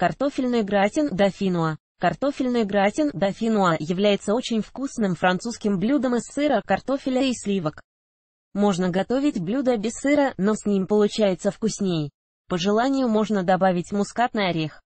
Картофельный гратин дофинуа. Картофельный гратин дофинуа является очень вкусным французским блюдом из сыра, картофеля и сливок. Можно готовить блюдо без сыра, но с ним получается вкусней. По желанию можно добавить мускатный орех.